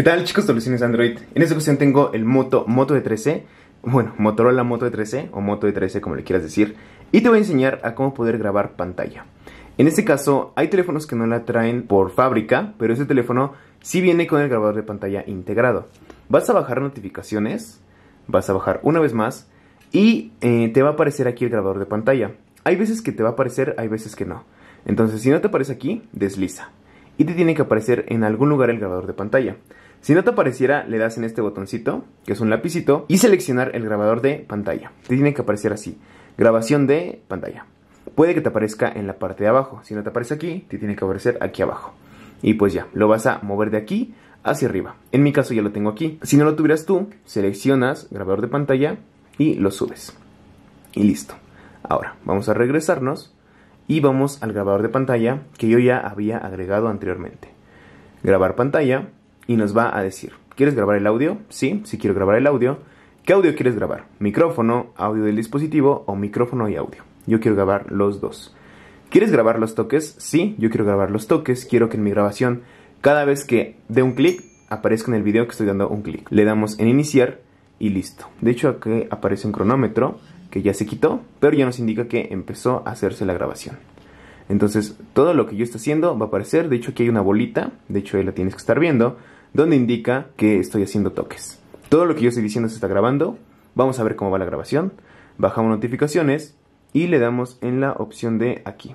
¿Qué tal chicos soluciones Android? En esta ocasión tengo el Moto Moto de 13 bueno, Motorola Moto de 13 o Moto de 13 como le quieras decir, y te voy a enseñar a cómo poder grabar pantalla. En este caso, hay teléfonos que no la traen por fábrica, pero este teléfono sí viene con el grabador de pantalla integrado. Vas a bajar notificaciones, vas a bajar una vez más, y eh, te va a aparecer aquí el grabador de pantalla. Hay veces que te va a aparecer, hay veces que no. Entonces, si no te aparece aquí, desliza. Y te tiene que aparecer en algún lugar el grabador de pantalla. Si no te apareciera, le das en este botoncito, que es un lapicito, y seleccionar el grabador de pantalla. Te tiene que aparecer así, grabación de pantalla. Puede que te aparezca en la parte de abajo. Si no te aparece aquí, te tiene que aparecer aquí abajo. Y pues ya, lo vas a mover de aquí hacia arriba. En mi caso ya lo tengo aquí. Si no lo tuvieras tú, seleccionas grabador de pantalla y lo subes. Y listo. Ahora, vamos a regresarnos y vamos al grabador de pantalla que yo ya había agregado anteriormente. Grabar pantalla y nos va a decir, ¿quieres grabar el audio? Sí, sí quiero grabar el audio. ¿Qué audio quieres grabar? ¿Micrófono, audio del dispositivo o micrófono y audio? Yo quiero grabar los dos. ¿Quieres grabar los toques? Sí, yo quiero grabar los toques. Quiero que en mi grabación, cada vez que dé un clic, aparezca en el video que estoy dando un clic. Le damos en iniciar y listo. De hecho, aquí aparece un cronómetro que ya se quitó, pero ya nos indica que empezó a hacerse la grabación. Entonces, todo lo que yo estoy haciendo va a aparecer. De hecho, aquí hay una bolita. De hecho, ahí la tienes que estar viendo donde indica que estoy haciendo toques. Todo lo que yo estoy diciendo se está grabando. Vamos a ver cómo va la grabación. Bajamos notificaciones y le damos en la opción de aquí.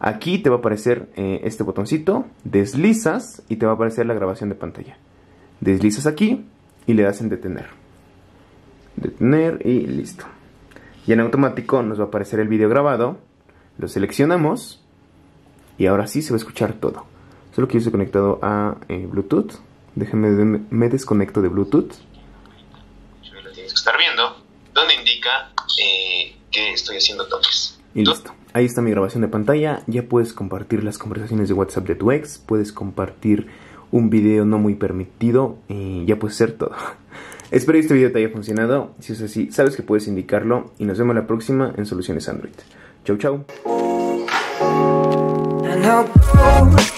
Aquí te va a aparecer eh, este botoncito, deslizas y te va a aparecer la grabación de pantalla. Deslizas aquí y le das en detener. Detener y listo. Y en automático nos va a aparecer el video grabado. Lo seleccionamos y ahora sí se va a escuchar todo. Solo que yo estoy conectado a eh, Bluetooth. Déjenme me desconecto de Bluetooth. Lo tienes que estar viendo, donde indica eh, que estoy haciendo toques. Y listo. Ahí está mi grabación de pantalla. Ya puedes compartir las conversaciones de WhatsApp de tu ex. Puedes compartir un video no muy permitido. Y ya puedes hacer todo. Espero que este video te haya funcionado. Si es así, sabes que puedes indicarlo. Y nos vemos la próxima en Soluciones Android. Chau, chau.